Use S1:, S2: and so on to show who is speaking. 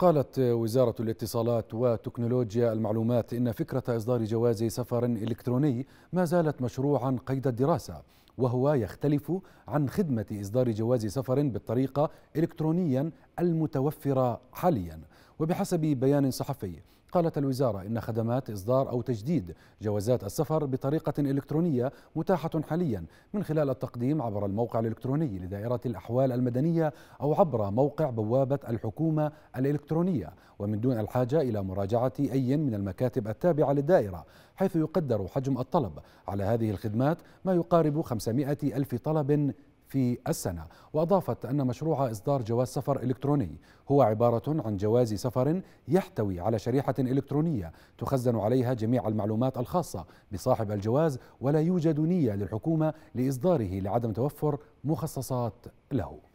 S1: قالت وزارة الاتصالات وتكنولوجيا المعلومات إن فكرة إصدار جواز سفر إلكتروني ما زالت مشروعا قيد الدراسة وهو يختلف عن خدمة إصدار جواز سفر بالطريقة إلكترونيا المتوفرة حاليا وبحسب بيان صحفي قالت الوزارة إن خدمات إصدار أو تجديد جوازات السفر بطريقة إلكترونية متاحة حاليا من خلال التقديم عبر الموقع الإلكتروني لدائرة الأحوال المدنية أو عبر موقع بوابة الحكومة الإلكترونية ومن دون الحاجة إلى مراجعة أي من المكاتب التابعة للدائرة حيث يقدر حجم الطلب على هذه الخدمات ما يقارب 500 ألف طلب في السنة وأضافت أن مشروع إصدار جواز سفر إلكتروني هو عبارة عن جواز سفر يحتوي على شريحة إلكترونية تخزن عليها جميع المعلومات الخاصة بصاحب الجواز ولا يوجد نية للحكومة لإصداره لعدم توفر مخصصات له